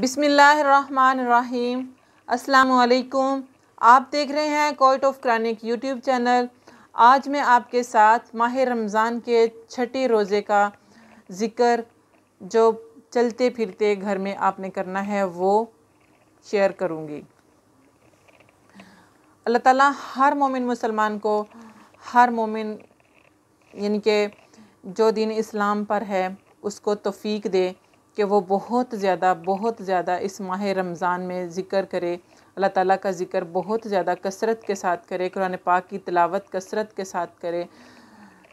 बिसमीम् अल्लाम आप देख रहे हैं court of chronic YouTube channel आज मैं आपके साथ माह रमज़ान के छठे रोज़े का ज़िक्र जो चलते फिरते घर में आपने करना है वो शेयर करूँगी अल्लाह ताला हर मोमिन मुसलमान को हर मोमिन यानी कि जो दिन इस्लाम पर है उसको तोफ़ी दे कि वो बहुत ज़्यादा बहुत ज़्यादा इस माह रमज़ान में ज़िक्र करे अल्लाह ताला का ज़िक्र बहुत ज़्यादा कसरत के साथ करे कुरान पाक की तलावत कसरत के साथ करे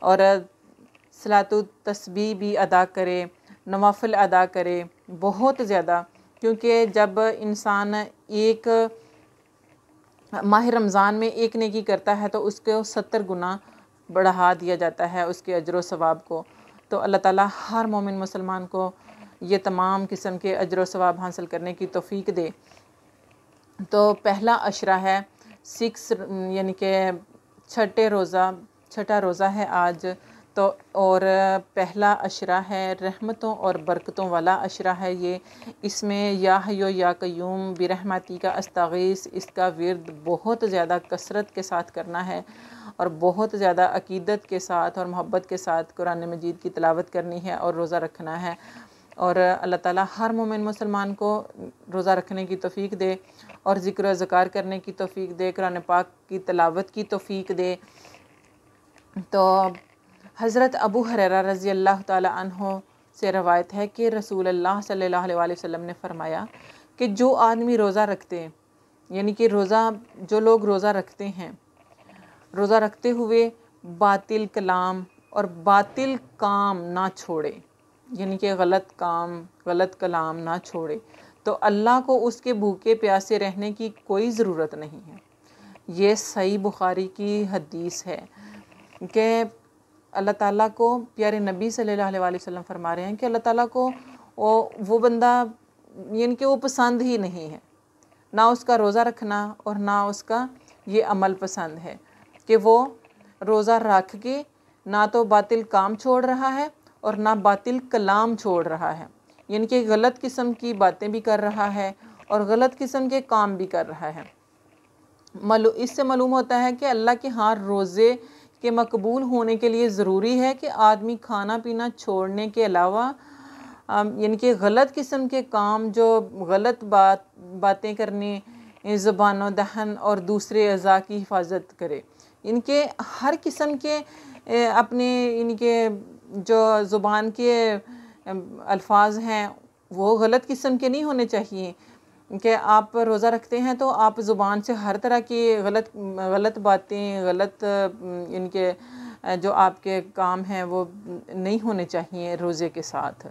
और सलात तस्बी भी अदा करे नवाफिल अदा करे बहुत ज़्यादा क्योंकि जब इंसान एक माह रमज़ान में एक नेकी करता है तो उसको सत्तर गुना बढ़ा दिया जाता है उसके अजर व सवाब को तो अल्लाह ताला हर मोमिन मुसलमान को ये तमाम किस्म के अजर वाब हासिल करने की तोफ़ी दे तो पहला अशरा है सिक्स यानी कि छठे रोज़ा छठा रोज़ा है आज तो और पहला अशरा है रहमतों और बरकतों वाला अशरा है ये इसमें या हयो या क्यूम बिरहमाती का अस्तावीस इसका विरद बहुत ज़्यादा कसरत के साथ करना है और बहुत ज़्यादा अकीदत के साथ और मोहब्बत के साथ कुरान मजीद की तलावत करनी है और रोज़ा रखना है और अल्लाह ताला हर मोमिन मुसलमान को रोज़ा रखने की तोफ़ी दे और ज़िक्र ज़कार करने की तोफ़ी दे कुरान पाक की तलावत की तोफ़ी दे तो हज़रत अबू हरेरा रज़ी अल्लाह तहो से रवायत है कि रसूल अल्लाह सल्लल्लाहु अलैहि वसल्लम ने फ़रमाया कि जो आदमी रोज़ा रखते यानी कि रोज़ा जो लोग रोज़ा रखते हैं रोज़ा रखते हुए बातिल कलाम और बातिल काम ना छोड़े यानी कि गलत काम गलत कलाम ना छोड़े तो अल्लाह को उसके भूखे प्यासे रहने की कोई ज़रूरत नहीं है ये सही बुखारी की हदीस है कि अल्लाह ताला को प्यारे नबी सल्लल्लाहु अलैहि वसल्लम फरमा रहे हैं कि अल्लाह ताला को वो वो बंदा यानी कि वो पसंद ही नहीं है ना उसका रोज़ा रखना और ना उसका ये अमल पसंद है कि वो रोज़ा रख के ना तो बातिल काम छोड़ रहा है और ना बातिल कलाम छोड़ रहा है यानी कि गलत किस्म की बातें भी कर रहा है और गलत किस्म के काम भी कर रहा है मलू इससे मालूम होता है कि अल्लाह के हार रोज़े के मकबूल होने के लिए ज़रूरी है कि आदमी खाना पीना छोड़ने के अलावा यानी कि गलत किस्म के काम जो गलत बात बातें करने ज़बान दहन और दूसरे अज़ा की हिफाजत करे इनके हर किस्म के अपने इनके जो ज़ुबान के अल्फाज हैं वो गलत किस्म के नहीं होने चाहिए कि आप रोज़ा रखते हैं तो आप ज़ुबान से हर तरह की गलत गलत बातें गलत इनके जो आपके काम हैं वो नहीं होने चाहिए रोज़े के साथ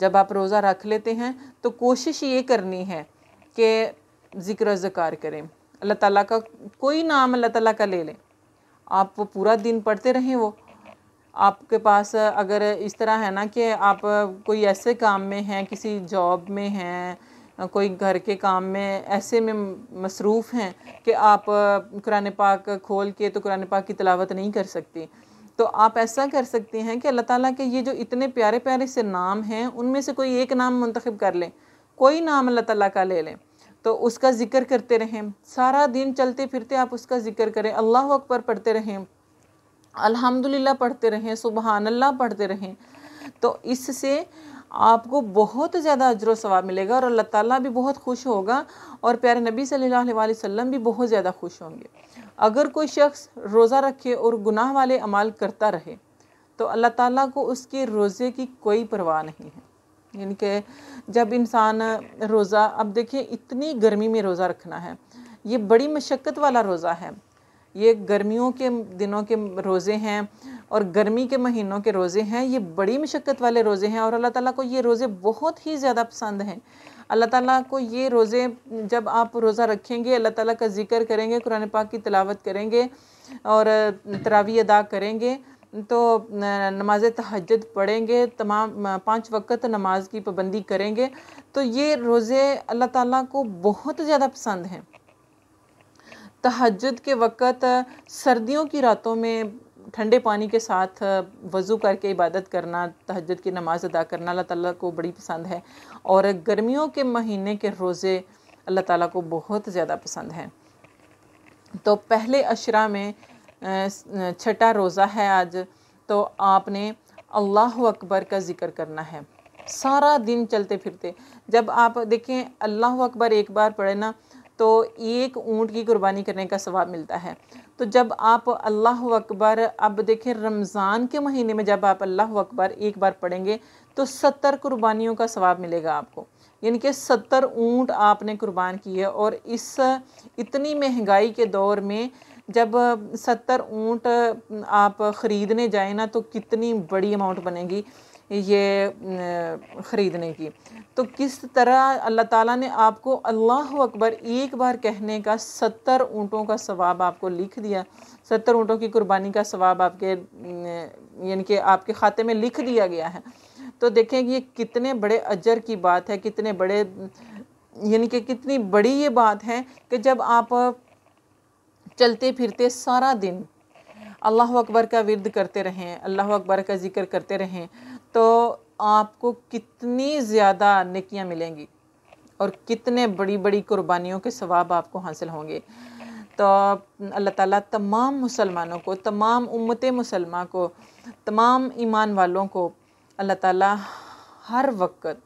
जब आप रोज़ा रख लेते हैं तो कोशिश ये करनी है कि ज़िक्र ज़िकार करें अल्लाह ताला का कोई नाम अल्लाह ताला का ले लें आप वो पूरा दिन पढ़ते रहें वो आपके पास अगर इस तरह है ना कि आप कोई ऐसे काम में हैं किसी जॉब में हैं कोई घर के काम में ऐसे में मसरूफ़ हैं कि आप कुरान पाक खोल के तो कुरान पाक की तलावत नहीं कर सकती तो आप ऐसा कर सकते हैं कि अल्लाह ताला के ये जो इतने प्यारे प्यारे से नाम हैं उनमें से कोई एक नाम मंतखब कर लें कोई नाम अल्लाह ताला का ले लें तो उसका ज़िक्र करते रहें सारा दिन चलते फिरते आप उसका ज़िक्र करें अल्लाह अकबर पढ़ते रहें अल्हम्दुलिल्लाह पढ़ते रहें सुबहान अल्लाह पढ़ते रहें तो इससे आपको बहुत ज़्यादा अजर सवाब मिलेगा और अल्लाह ताला भी बहुत खुश होगा और प्यारे नबी सल्लल्लाहु अलैहि वसल्लम भी बहुत ज़्यादा खुश होंगे अगर कोई शख्स रोज़ा रखे और गुनाह वाले अमाल करता रहे तो अल्लाह ताला को उसके रोज़े की कोई परवाह नहीं है यानी कि जब इंसान रोज़ा अब देखिए इतनी गर्मी में रोज़ा रखना है ये बड़ी मशक्क़त वाला रोज़ा है ये गर्मियों के दिनों के रोज़े हैं और गर्मी के महीनों के रोज़े हैं ये बड़ी मशक्क़त वाले रोज़े हैं और अल्लाह ताला को ये रोज़े बहुत ही ज़्यादा पसंद हैं अल्लाह ताला को ये रोज़े जब आप रोज़ा रखेंगे अल्लाह ताला का जिक्र करेंगे कुरान पाक की तलावत करेंगे और तरावी अदा करेंगे तो नमाज तहजद पढ़ेंगे तमाम पांच वक्त नमाज की पाबंदी करेंगे तो ये रोज़े अल्लाह ताला को बहुत ज़्यादा पसंद हैं तहजद के वक़्त सर्दियों की रातों में ठंडे पानी के साथ वज़ू करके इबादत करना तहजद की नमाज़ अदा करना अल्लाह ताला को बड़ी पसंद है और गर्मियों के महीने के रोज़े अल्लाह ताला को बहुत ज़्यादा पसंद हैं तो पहले अशरा में छठा रोज़ा है आज तो आपने अल्लाह अकबर का ज़िक्र करना है सारा दिन चलते फिरते जब आप देखें अल्लाह अकबर एक बार पढ़े ना तो एक ऊँट की कुर्बानी करने का सवाब मिलता है तो जब आप अल्लाह अकबर अब देखें रमज़ान के महीने में जब आप अल्लाह अकबर एक बार पढ़ेंगे तो सत्तर कुर्बानियों का सवाब मिलेगा आपको यानी कि सत्तर ऊँट आपने कुर्बान की है और इस इतनी महंगाई के दौर में जब सत्तर ऊँट आप ख़रीदने जाए ना तो कितनी बड़ी अमाउंट बनेगी ये ख़रीदने की तो किस तरह अल्लाह ताला ने आपको अल्लाह अकबर एक बार कहने का सत्तर ऊँटों का सवाब आपको लिख दिया सत्तर ऊँटों की कुर्बानी का सवाब आपके यानी कि आपके खाते में लिख दिया गया है तो देखें ये कितने बड़े अजर की बात है कितने बड़े यानी कि कितनी बड़ी ये बात है कि जब आप चलते फिरते सारा दिन अल्लाह अकबर का विरद करते रहें अल्लाह अकबर का ज़िक्र करते रहें तो आपको कितनी ज़्यादा निकियाँ मिलेंगी और कितने बड़ी बड़ी कुर्बानियों के सवाब आपको हासिल होंगे तो अल्लाह ताला तमाम मुसलमानों को तमाम उम्मत मुसलमा को तमाम ईमान वालों को अल्लाह ताला हर वक्त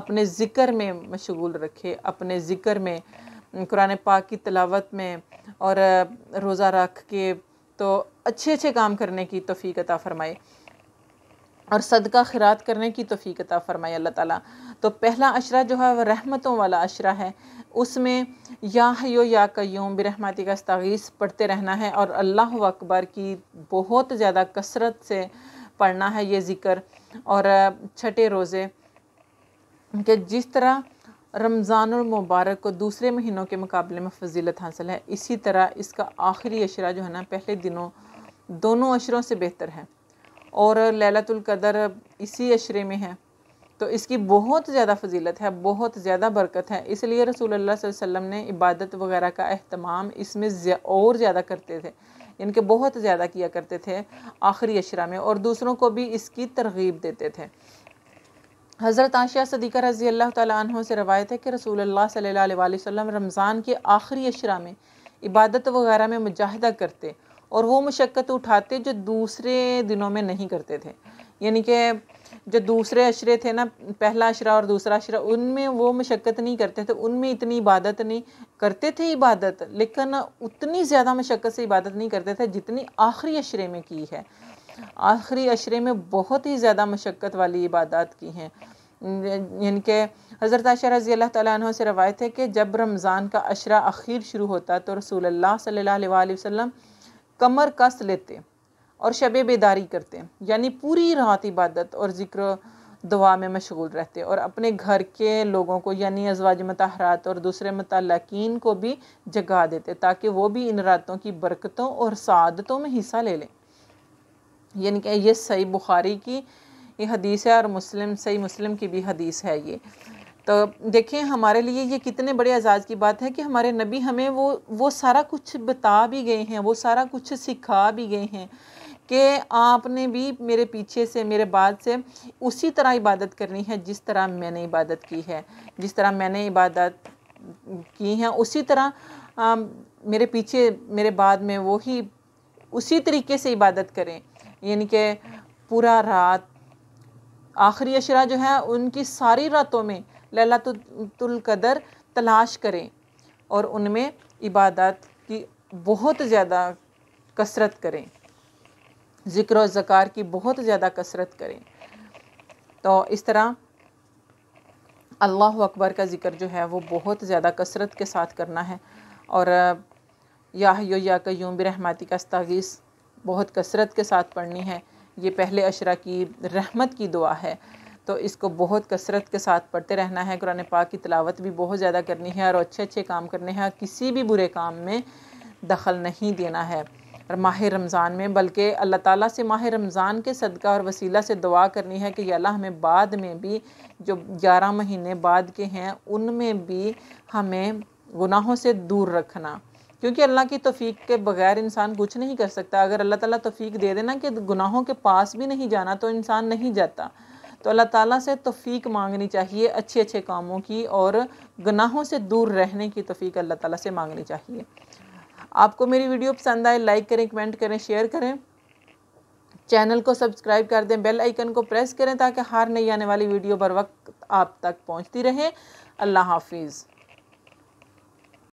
अपने ज़िक्र में मशगूल रखे अपने ज़िक्र में कुरान पाक की तलावत में और रोज़ा रख के तो अच्छे अच्छे काम करने की तोफ़ी अता फ़रमाए और सदका खिरात करने की तोफ़ीकता फरमाई अल्लाह ताला तो पहला अशरा जो है वह रहमतों वाला अशरा है उसमें या हयो या कयूम बरहमाती का तगीस पढ़ते रहना है और अल्लाह अकबर की बहुत ज़्यादा कसरत से पढ़ना है ये ज़िक्र और छठे रोज़े के जिस तरह रमज़ानमबारक को दूसरे महीनों के मुकाबले में फजीलत हासिल है इसी तरह इसका आखिरी अशरा जो है ना पहले दिनों दोनों अशरों से बेहतर है और लैलतुल कदर इसी अशरे में है तो इसकी बहुत ज़्यादा फजीलत है बहुत ज़्यादा बरकत है इसलिए रसूल अल्लाह वसल्लम ने इबादत वगैरह का अहतमाम इसमें और ज़्यादा करते थे इनके बहुत ज़्यादा किया करते थे आखिरी अशरा में और दूसरों को भी इसकी तरगीब देते थे हज़रत आशिया सदीक़ा रज़ी अल्लाह तहों से रवायत है कि रसूल अल्लाह अलैहि वसल्लम रमज़ान के आखिरी अशरा में इबादत वगैरह में मुजाहदा करते और वो मशक्क़त उठाते जो दूसरे दिनों में नहीं करते थे यानी कि जो दूसरे अशरे थे ना पहला अशरा और दूसरा अशरा उनमें वो मशक्क़त नहीं करते थे उनमें इतनी इबादत नहीं करते थे इबादत लेकिन उतनी ज़्यादा मशक्क़त से इबादत नहीं करते थे जितनी आखिरी अशरे में की है आखिरी अशरे में बहुत ही ज़्यादा मशक्क़त वाली इबादत की हैं यानी कि हज़रत आशा रज़ी अल्लाह तु से रवायत है कि जब रमज़ान का अशरा अखीर शुरू होता तो रसूल अल्लाह सल्ला वसम कमर कस लेते और शब बेदारी करते यानी पूरी रात इबादत और ज़िक्र दुआ में मशगूल रहते और अपने घर के लोगों को यानी अजवाज मतहरात और दूसरे मतलकिन को भी जगा देते ताकि वो भी इन रातों की बरकतों और सादतों में हिस्सा ले लें यानी कि ये सही बुखारी की ये हदीस है और मुस्लिम सही मुस्लिम की भी हदीस है ये तो देखिए हमारे लिए ये कितने बड़े एजाज़ की बात है कि हमारे नबी हमें वो वो सारा कुछ बता भी गए हैं वो सारा कुछ सिखा भी गए हैं कि आपने भी मेरे पीछे से मेरे बाद से उसी तरह इबादत करनी है जिस तरह मैंने इबादत की है जिस तरह मैंने इबादत की है उसी तरह आ, मेरे पीछे मेरे बाद में वो ही उसी तरीके से इबादत करें यानी कि पूरा रात आखिरी अशरा जो है उनकी सारी रातों में ललातुल कदर तलाश करें और उनमें इबादत की बहुत ज़्यादा कसरत करें ज़िक्र और ज़कार की बहुत ज़्यादा कसरत करें तो इस तरह अल्लाह अकबर का ज़िक्र जो है वो बहुत ज़्यादा कसरत के साथ करना है और या यो या क्यूम रहमती का तवीस बहुत कसरत के साथ पढ़नी है ये पहले अशरा की रहमत की दुआ है तो इसको बहुत कसरत के साथ पढ़ते रहना है कुरान पाक की तलावत भी बहुत ज़्यादा करनी है और अच्छे अच्छे काम करने हैं किसी भी बुरे काम में दखल नहीं देना है और माह रमज़ान में बल्कि अल्लाह ताला से माह रमज़ान के सदका और वसीला से दुआ करनी है कि अल्लाह हमें बाद में भी जो ग्यारह महीने बाद के हैं उनमें भी हमें गुनाहों से दूर रखना क्योंकि अल्लाह की तफीक के बगैर इंसान कुछ नहीं कर सकता अगर अल्लाह ताला तोफ़ी दे देना कि गुनाहों के पास भी नहीं जाना तो इंसान नहीं जाता तो अल्लाह ताला से तफ़ीक मांगनी चाहिए अच्छे अच्छे कामों की और गुनाहों से दूर रहने की तफ़ीक अल्लाह ताला से मांगनी चाहिए आपको मेरी वीडियो पसंद आए लाइक करें कमेंट करें शेयर करें चैनल को सब्सक्राइब कर दें बेल आइकन को प्रेस करें ताकि हर नई आने वाली वीडियो बर वक्त आप तक पहुँचती रहे अल्लाह हाफिज़